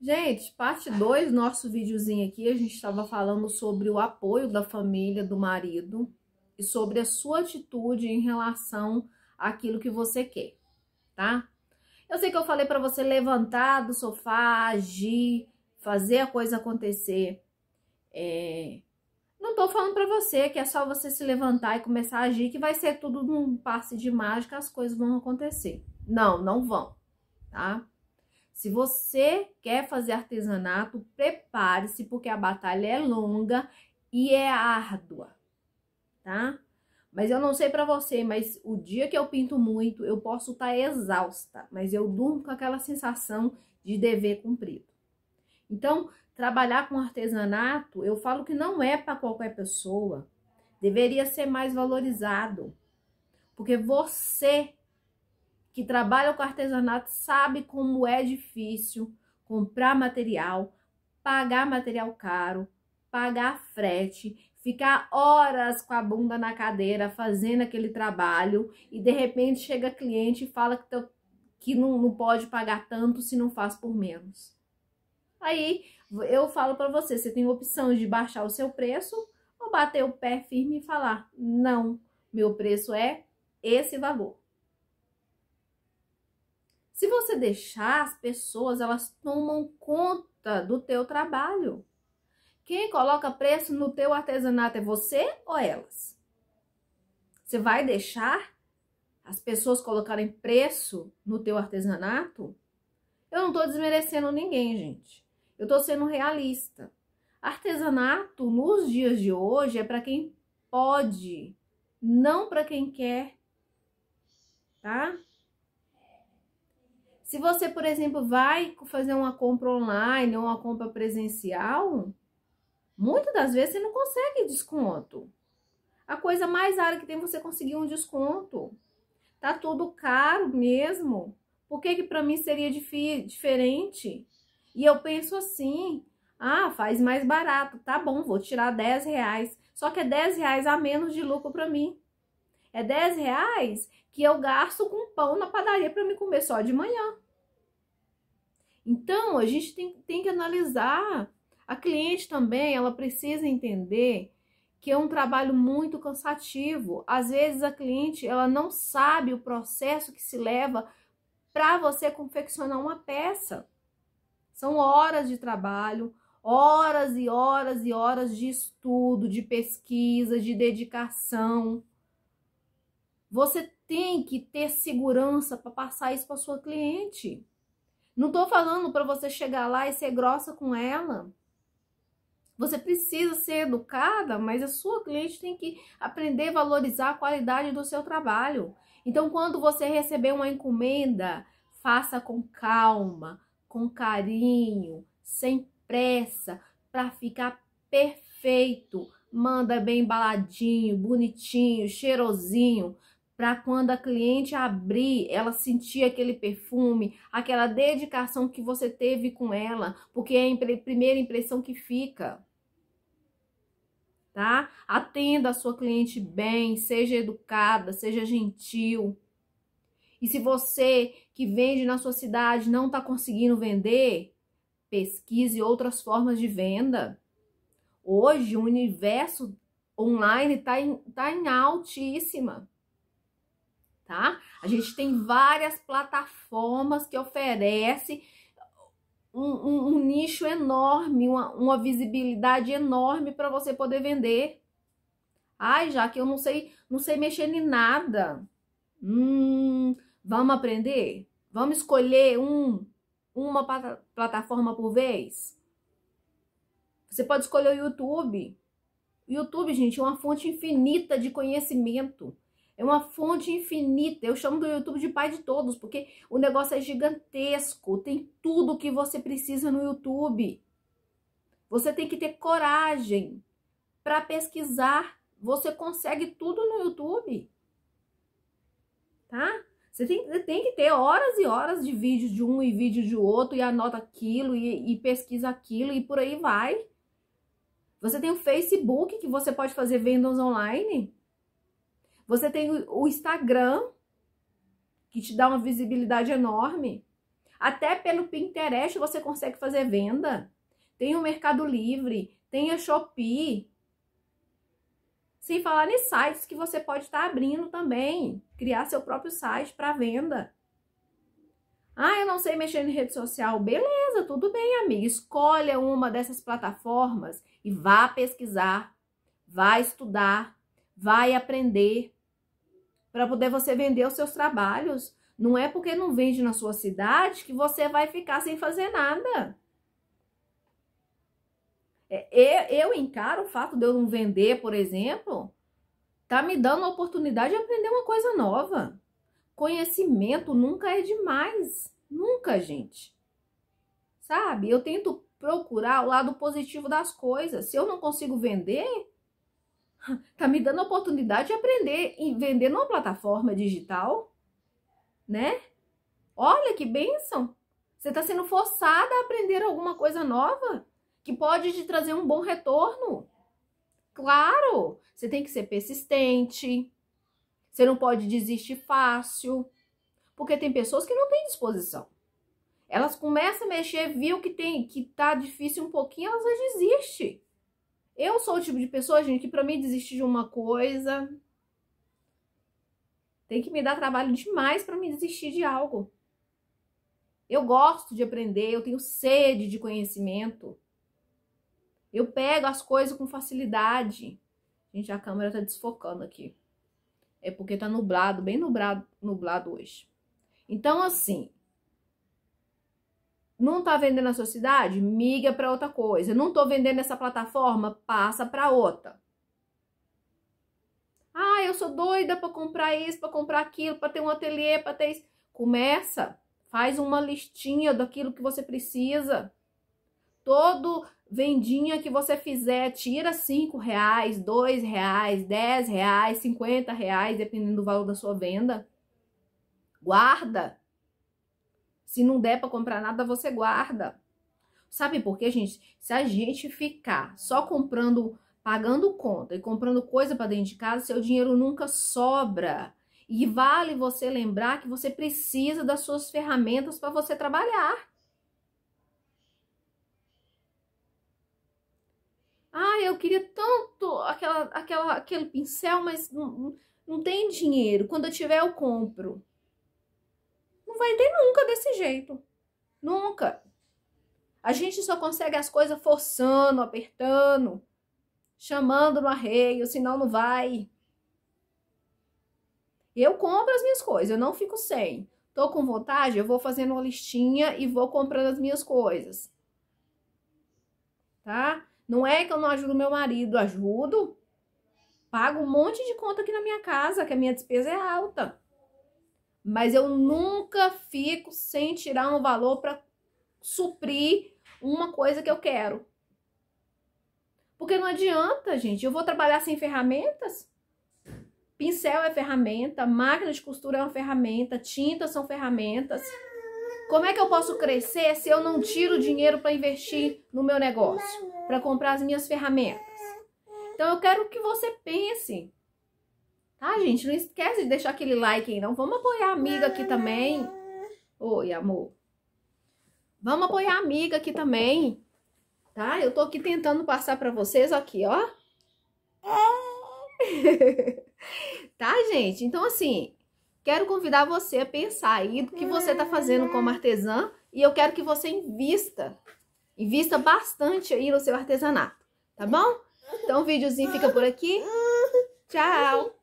Gente, parte 2 nosso videozinho aqui, a gente estava falando sobre o apoio da família, do marido e sobre a sua atitude em relação àquilo que você quer, tá? Eu sei que eu falei para você levantar do sofá, agir, fazer a coisa acontecer. É... Não tô falando para você que é só você se levantar e começar a agir que vai ser tudo num passe de mágica, as coisas vão acontecer. Não, não vão, tá? Se você quer fazer artesanato, prepare-se, porque a batalha é longa e é árdua, tá? Mas eu não sei para você, mas o dia que eu pinto muito, eu posso estar tá exausta, mas eu durmo com aquela sensação de dever cumprido. Então, trabalhar com artesanato, eu falo que não é para qualquer pessoa. Deveria ser mais valorizado. Porque você que trabalha com artesanato sabe como é difícil comprar material, pagar material caro, pagar frete, ficar horas com a bunda na cadeira fazendo aquele trabalho e de repente chega cliente e fala que, que não, não pode pagar tanto se não faz por menos. Aí eu falo para você, você tem opção de baixar o seu preço ou bater o pé firme e falar, não, meu preço é esse valor. Se você deixar, as pessoas elas tomam conta do teu trabalho. Quem coloca preço no teu artesanato é você ou elas? Você vai deixar as pessoas colocarem preço no teu artesanato? Eu não estou desmerecendo ninguém, gente. Eu estou sendo realista. Artesanato nos dias de hoje é para quem pode, não para quem quer, tá? Se você, por exemplo, vai fazer uma compra online ou uma compra presencial, muitas das vezes você não consegue desconto. A coisa mais rara que tem é você conseguir um desconto. Tá tudo caro mesmo. Por que que para mim seria diferente? E eu penso assim, ah, faz mais barato, tá bom, vou tirar 10 reais. Só que é 10 reais a menos de lucro para mim. É 10 reais que eu gasto com pão na padaria para me comer só de manhã. Então, a gente tem, tem que analisar. A cliente também, ela precisa entender que é um trabalho muito cansativo. Às vezes a cliente, ela não sabe o processo que se leva para você confeccionar uma peça. São horas de trabalho, horas e horas e horas de estudo, de pesquisa, de dedicação. Você tem que ter segurança para passar isso para sua cliente. Não tô falando para você chegar lá e ser grossa com ela. Você precisa ser educada, mas a sua cliente tem que aprender a valorizar a qualidade do seu trabalho. Então, quando você receber uma encomenda, faça com calma, com carinho, sem pressa, para ficar perfeito. Manda bem embaladinho, bonitinho, cheirosinho, para quando a cliente abrir, ela sentir aquele perfume, aquela dedicação que você teve com ela, porque é a primeira impressão que fica. Tá? Atenda a sua cliente bem, seja educada, seja gentil. E se você que vende na sua cidade não está conseguindo vender, pesquise outras formas de venda. Hoje o universo online está em, tá em altíssima tá? A gente tem várias plataformas que oferecem um, um, um nicho enorme, uma, uma visibilidade enorme para você poder vender. Ai, já que eu não sei, não sei mexer em nada. Hum, vamos aprender? Vamos escolher um, uma plataforma por vez? Você pode escolher o YouTube. O YouTube, gente, é uma fonte infinita de conhecimento. É uma fonte infinita. Eu chamo do YouTube de pai de todos, porque o negócio é gigantesco. Tem tudo que você precisa no YouTube. Você tem que ter coragem para pesquisar. Você consegue tudo no YouTube. Tá? Você tem, tem, que ter horas e horas de vídeo de um e vídeo de outro, e anota aquilo, e, e pesquisa aquilo, e por aí vai. Você tem o Facebook, que você pode fazer vendas online. Você tem o Instagram, que te dá uma visibilidade enorme. Até pelo Pinterest você consegue fazer venda. Tem o Mercado Livre, tem a Shopee. Sem falar em sites que você pode estar tá abrindo também. Criar seu próprio site para venda. Ah, eu não sei mexer em rede social. Beleza, tudo bem, amiga. Escolha uma dessas plataformas e vá pesquisar, vá estudar, vai aprender para poder você vender os seus trabalhos. Não é porque não vende na sua cidade que você vai ficar sem fazer nada. É, eu, eu encaro o fato de eu não vender, por exemplo, tá me dando a oportunidade de aprender uma coisa nova. Conhecimento nunca é demais. Nunca, gente. Sabe? Eu tento procurar o lado positivo das coisas. Se eu não consigo vender, tá me dando a oportunidade de aprender e vender numa plataforma digital, né? Olha que bênção! Você está sendo forçada a aprender alguma coisa nova que pode te trazer um bom retorno. Claro, você tem que ser persistente, você não pode desistir fácil, porque tem pessoas que não têm disposição. Elas começam a mexer, viu que tem que tá difícil um pouquinho, elas desistem. Eu sou o tipo de pessoa, gente, que pra mim desistir de uma coisa tem que me dar trabalho demais para me desistir de algo. Eu gosto de aprender, eu tenho sede de conhecimento. Eu pego as coisas com facilidade. Gente, a câmera tá desfocando aqui. É porque tá nublado, bem nublado, nublado hoje. Então, assim, não tá vendendo na sua cidade? Miga para outra coisa. Não tô vendendo nessa plataforma? Passa para outra. Ah, eu sou doida para comprar isso, para comprar aquilo, para ter um ateliê, para ter isso. Começa, faz uma listinha daquilo que você precisa. Todo vendinha que você fizer, tira cinco reais, dois reais, dez reais, cinquenta reais, dependendo do valor da sua venda. Guarda se não der para comprar nada, você guarda. Sabe por quê, gente? Se a gente ficar só comprando, pagando conta e comprando coisa para dentro de casa, seu dinheiro nunca sobra. E vale você lembrar que você precisa das suas ferramentas para você trabalhar. Ah, eu queria tanto aquela, aquela, aquele pincel, mas não, não tem dinheiro. Quando eu tiver, eu compro vai nunca desse jeito. Nunca. A gente só consegue as coisas forçando, apertando, chamando no arreio, senão não vai. Eu compro as minhas coisas, eu não fico sem. Tô com vontade, eu vou fazendo uma listinha e vou comprando as minhas coisas. Tá? Não é que eu não ajudo meu marido, ajudo. Pago um monte de conta aqui na minha casa, que a minha despesa é alta mas eu nunca fico sem tirar um valor para suprir uma coisa que eu quero. Porque não adianta, gente. Eu vou trabalhar sem ferramentas? Pincel é ferramenta, máquina de costura é uma ferramenta, tintas são ferramentas. Como é que eu posso crescer se eu não tiro dinheiro para investir no meu negócio, para comprar as minhas ferramentas? Então eu quero que você pense Tá, gente? Não esquece de deixar aquele like aí, não. Vamos apoiar a amiga aqui também. Oi, amor. Vamos apoiar a amiga aqui também. Tá? Eu tô aqui tentando passar pra vocês aqui, ó. tá, gente? Então, assim, quero convidar você a pensar aí do que você tá fazendo como artesã e eu quero que você invista, invista bastante aí no seu artesanato, tá bom? Então o videozinho fica por aqui. Tchau!